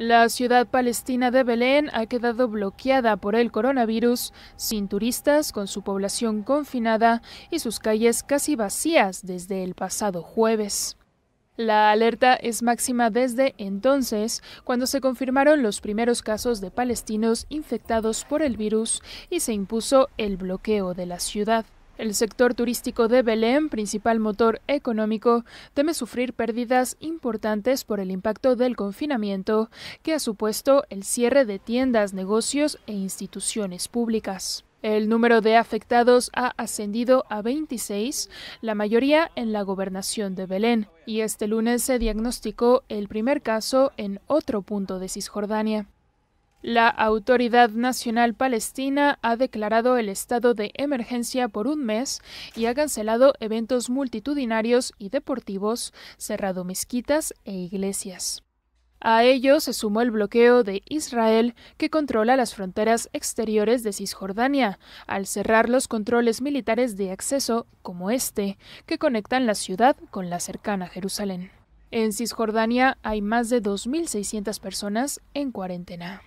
La ciudad palestina de Belén ha quedado bloqueada por el coronavirus, sin turistas, con su población confinada y sus calles casi vacías desde el pasado jueves. La alerta es máxima desde entonces, cuando se confirmaron los primeros casos de palestinos infectados por el virus y se impuso el bloqueo de la ciudad. El sector turístico de Belén, principal motor económico, teme sufrir pérdidas importantes por el impacto del confinamiento que ha supuesto el cierre de tiendas, negocios e instituciones públicas. El número de afectados ha ascendido a 26, la mayoría en la gobernación de Belén, y este lunes se diagnosticó el primer caso en otro punto de Cisjordania. La Autoridad Nacional Palestina ha declarado el estado de emergencia por un mes y ha cancelado eventos multitudinarios y deportivos, cerrado mezquitas e iglesias. A ello se sumó el bloqueo de Israel, que controla las fronteras exteriores de Cisjordania, al cerrar los controles militares de acceso, como este, que conectan la ciudad con la cercana Jerusalén. En Cisjordania hay más de 2.600 personas en cuarentena.